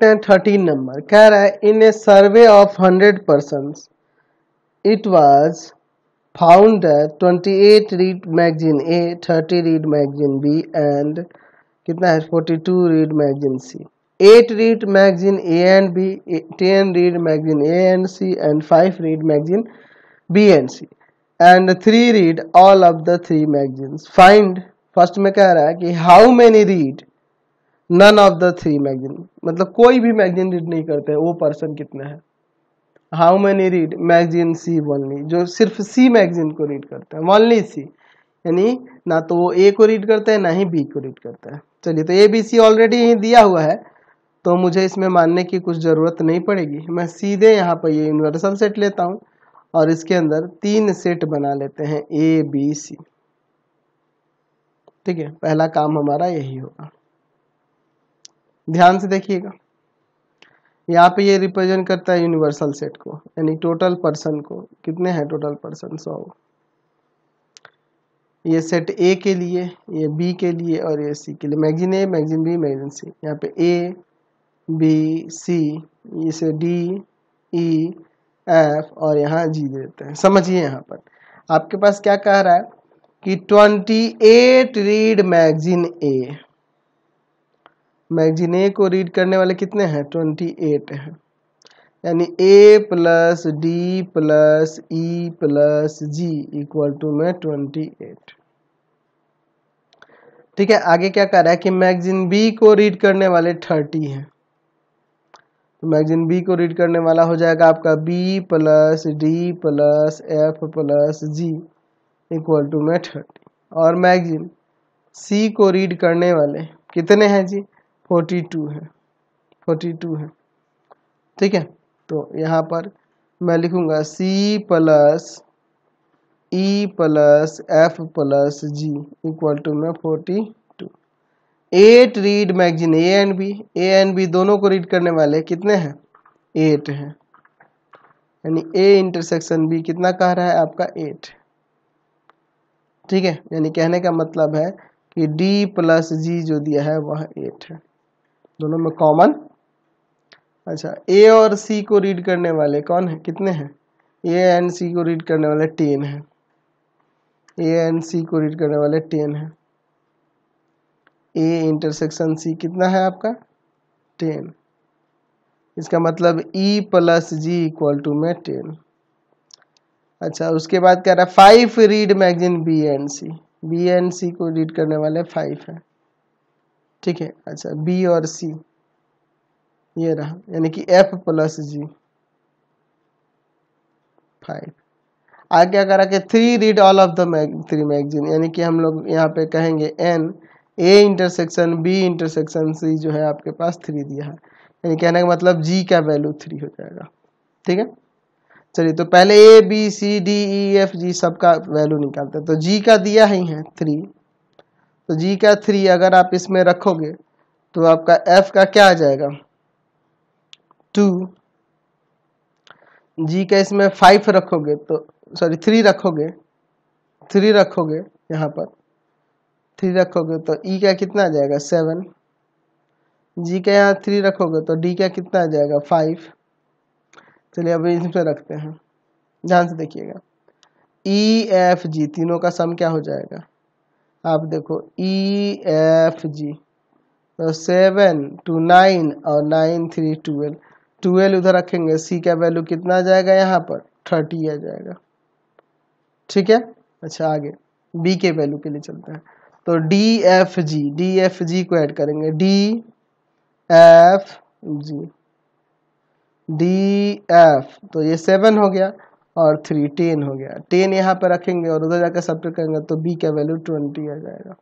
देखते हैं thirteen number कह रहा है in a survey of hundred person it was found twenty eight read magazine A thirty read magazine B and कितना है forty two read magazine C eight read magazine A and B ten read magazine A and C and five read magazine B and C and three read all of the three magazines find first में कह रहा है कि how many read none of the three magazine मतलब कोई भी magazine read नहीं करते हैं वो पर्सन कितने हैं how many read magazine C only जो सिर्फ सी मैगजीन को रीड करते हैं वनली सी यानी ना तो वो ए को रीड करते हैं ना ही बी को रीड करते हैं चलिए तो ए बी सी ऑलरेडी यहीं दिया हुआ है तो मुझे इसमें मानने की कुछ ज़रूरत नहीं पड़ेगी मैं सीधे यहाँ पर ये यूनिवर्सल सेट लेता हूँ और इसके अंदर तीन सेट बना लेते हैं ए बी सी ठीक है पहला काम हमारा यही होगा ध्यान से देखिएगा यहाँ पे ये रिप्रेजेंट करता है यूनिवर्सल सेट को यानी टोटल पर्सन को कितने हैं टोटल पर्सन सौ ये सेट ए के लिए ये बी के लिए और ये सी के लिए magazine A magazine B magazine C यहाँ पे ए बी सी इसे डी ई एफ और यहाँ जी दे देते हैं समझिए यहाँ पर आपके पास क्या कह रहा है कि twenty eight read magazine A मैगजीने को रीड करने वाले कितने हैं ट्वेंटी एट हैं यानी A plus D plus E plus G equal to में ट्वेंटी एट ठीक है आगे क्या कर रहा है कि मैगजीन बी को रीड करने वाले थर्टी हैं तो मैगजीन बी को रीड करने वाला हो जाएगा आपका B plus D plus F plus G equal to में थर्टी और मैगजीन सी को रीड करने वाले कितने हैं जी फोर्टी टू है फोर्टी टू है ठीक है तो यहाँ पर मैं लिखूँगा C plus E plus F plus G equal to में forty two eight read magazine A and B A and B दोनों को रीड करने वाले कितने हैं एट हैं यानी ए इंटरसेक्शन B कितना कह रहा है आपका एट ठीक है यानी कहने का मतलब है कि डी प्लस जी जो दिया है वह एट है दोनों में कॉमन अच्छा ए और सी को रीड करने वाले कौन है कितने हैं ए एंड सी को रीड करने वाले टेन हैं ए एंड सी को रीड करने वाले टेन हैं ए इंटरसेक्शन सी कितना है आपका टेन इसका मतलब E plus G equal to में टेन अच्छा उसके बाद कह रहा है five read magazine B and C B and C को रीड करने वाले फाइव है ठीक है अच्छा बी और सी ये रहा यानी कि एफ प्लस जी फाइव आगे क्या करा कि three read all of the mag three magazine यानी कि हम लोग यहाँ पे कहेंगे एन A intersection B intersection C जो है आपके पास थ्री दिया है यानी कहने का मतलब जी का वैल्यू थ्री हो जाएगा ठीक है चलिए तो पहले A B C D E F G सबका वैल्यू निकालते हैं तो जी का दिया ही है थ्री तो जी का थ्री अगर आप इसमें रखोगे तो आपका एफ का क्या आ जाएगा टू जी का इसमें फाइव रखोगे तो सॉरी थ्री रखोगे थ्री रखोगे यहाँ पर थ्री रखोगे तो ई e का कितना आ जाएगा सेवन जी का यहाँ थ्री रखोगे तो डी का कितना आ जाएगा फाइव चलिए अब इसमें रखते हैं ध्यान से देखिएगा ई एफ जी तीनों का सम क्या हो जाएगा आप देखो ई एफ जी तो सेवन टू नाइन और नाइन थ्री ट्वेल्व ट्वेल्व उधर रखेंगे सी का वैल्यू कितना आ जाएगा यहाँ पर थर्टी आ जाएगा ठीक है अच्छा आगे बी के वैल्यू के लिए चलते हैं तो D F G D F G को ऐड करेंगे D F G D F तो ये सेवन हो गया और थ्री टेन हो गया टेन यहाँ पर रखेंगे और उधर जाकर सब करेंगे तो बी का वैल्यू ट्वेंटी आ जाएगा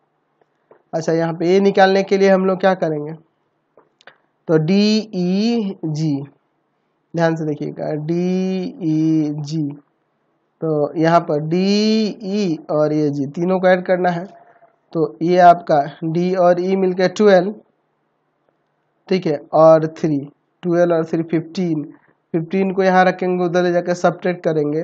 अच्छा यहाँ पे ए निकालने के लिए हम लोग क्या करेंगे तो डी ई जी ध्यान से देखिएगा डी ई जी तो यहाँ पर डी ई e और ए जी तीनों को ऐड करना है तो ये आपका डी और ई e मिलकर ट्वेल्व ठीक है और थ्री ट्वेल्व और थ्री फिफ्टीन फिफ्टीन को यहाँ रखेंगे उधर ले जाकर सपरेट करेंगे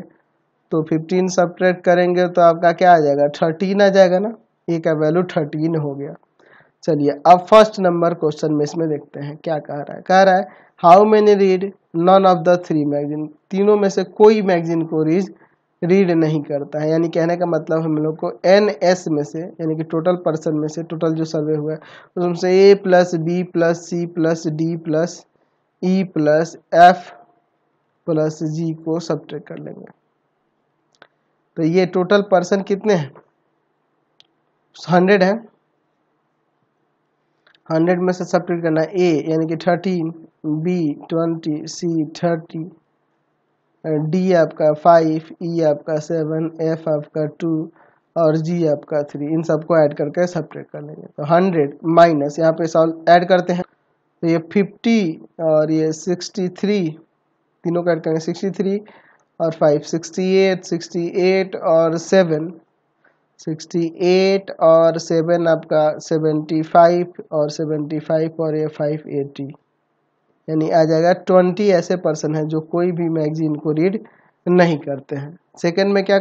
तो फिफ्टीन सब्ट्रैक्ट करेंगे तो आपका क्या आ जाएगा थर्टीन आ जाएगा ना ये का वैल्यू थर्टीन हो गया चलिए अब फर्स्ट नंबर क्वेश्चन में इसमें देखते हैं क्या कह रहा है कह रहा है how many read none of the three magazine तीनों में से कोई मैगजीन को रीज रीड नहीं करता है यानी कहने का मतलब हम लोग को एन एस में से यानी कि टोटल पर्सन में से टोटल जो सर्वे हुआ है उसमें से A plus B plus C plus D plus E plus F plus G को सब कर लेंगे तो ये टोटल पर्सन कितने हैं हंड्रेड है हंड्रेड में से सब करना है ए यानी कि thirteen B twenty C thirty D आपका फाइव ई e आपका सेवन एफ आपका टू और जी आपका थ्री इन सबको ऐड करके सब कर लेंगे तो हंड्रेड माइनस यहाँ पे सॉल्व ऐड करते हैं तो ये फिफ्टी और ये सिक्सटी थ्री तीनों का एड करेंगे सिक्सटी थ्री और five sixty eight sixty eight और सेवन सिक्सटी एट और सेवन आपका सेवेंटी फाइव और सेवेंटी फाइव और ये फाइव एटी यानी आ जाएगा ट्वेंटी ऐसे पर्सन हैं जो कोई भी मैगजीन को रीड नहीं करते हैं सेकंड में क्या